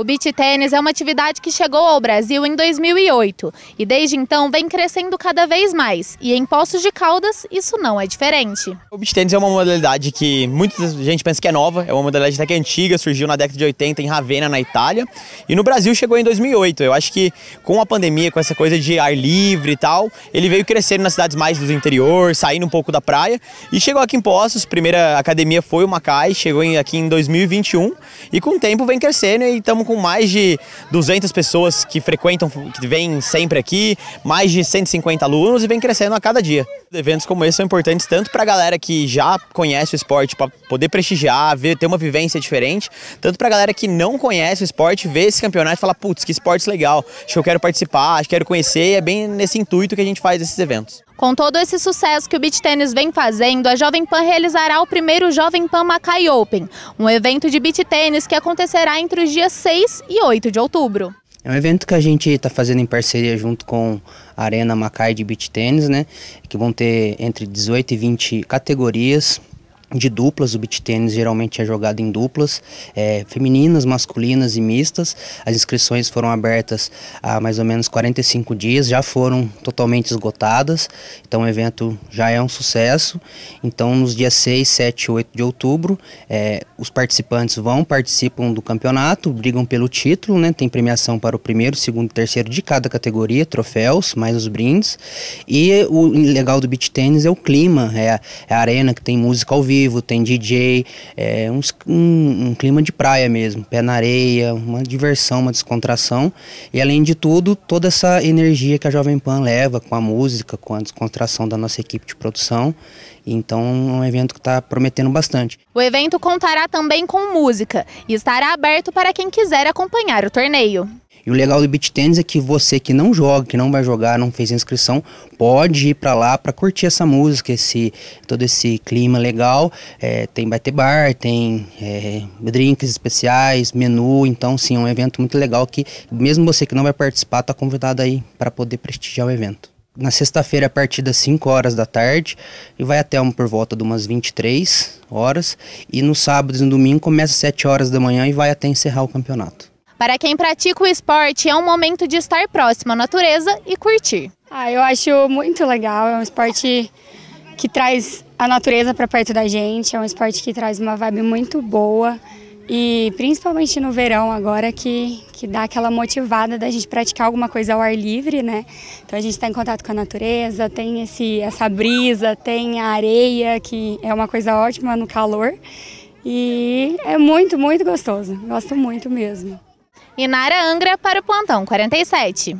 O beach tênis é uma atividade que chegou ao Brasil em 2008 e desde então vem crescendo cada vez mais. E em Poços de Caldas isso não é diferente. O beach tênis é uma modalidade que muita gente pensa que é nova, é uma modalidade até que é antiga, surgiu na década de 80 em Ravenna, na Itália, e no Brasil chegou em 2008. Eu acho que com a pandemia, com essa coisa de ar livre e tal, ele veio crescendo nas cidades mais do interior, saindo um pouco da praia e chegou aqui em Poços. Primeira academia foi o Macai, chegou aqui em 2021 e com o tempo vem crescendo e estamos com mais de 200 pessoas que frequentam, que vêm sempre aqui, mais de 150 alunos e vem crescendo a cada dia. Eventos como esse são importantes tanto para a galera que já conhece o esporte, para poder prestigiar, ver, ter uma vivência diferente, tanto para a galera que não conhece o esporte, ver esse campeonato e falar, putz, que esporte legal, acho que eu quero participar, acho que quero conhecer, e é bem nesse intuito que a gente faz esses eventos. Com todo esse sucesso que o beach tênis vem fazendo, a Jovem Pan realizará o primeiro Jovem Pan Macai Open, um evento de beach tênis que acontecerá entre os dias 6 e 8 de outubro. É um evento que a gente está fazendo em parceria junto com a Arena Macai de Beach Tênis, né? Que vão ter entre 18 e 20 categorias de duplas, o beach tênis geralmente é jogado em duplas, é, femininas, masculinas e mistas. As inscrições foram abertas há mais ou menos 45 dias, já foram totalmente esgotadas, então o evento já é um sucesso. Então, nos dias 6, 7 e 8 de outubro, é, os participantes vão, participam do campeonato, brigam pelo título, né? tem premiação para o primeiro, segundo e terceiro de cada categoria, troféus, mais os brindes. E o legal do beach tênis é o clima, é a, é a arena que tem música ao vivo vivo, tem DJ, é um, um, um, clima de praia mesmo, pé na areia, uma diversão, uma descontração. E além de tudo, toda essa energia que a Jovem Pan leva com a música, com a descontração da nossa equipe de produção. Então, é um evento que está prometendo bastante. O evento contará também com música e estará aberto para quem quiser acompanhar o torneio. E o legal do Beat Tennis é que você que não joga, que não vai jogar, não fez inscrição, pode ir para lá para curtir essa música, esse todo esse clima legal. É, tem bater bar, tem é, drinks especiais, menu. Então, sim, é um evento muito legal que mesmo você que não vai participar está convidado aí para poder prestigiar o evento na sexta-feira a partir das 5 horas da tarde e vai até um, por volta de umas 23 horas. E no sábado e no domingo começa às 7 horas da manhã e vai até encerrar o campeonato. Para quem pratica o esporte, é um momento de estar próximo à natureza e curtir. Ah, eu acho muito legal, é um esporte que traz a natureza para perto da gente, é um esporte que traz uma vibe muito boa e principalmente no verão agora que, que dá aquela motivada da gente praticar alguma coisa ao ar livre, né? Então a gente está em contato com a natureza, tem esse, essa brisa, tem a areia, que é uma coisa ótima no calor e é muito, muito gostoso, gosto muito mesmo. Inara Angra para o Plantão 47.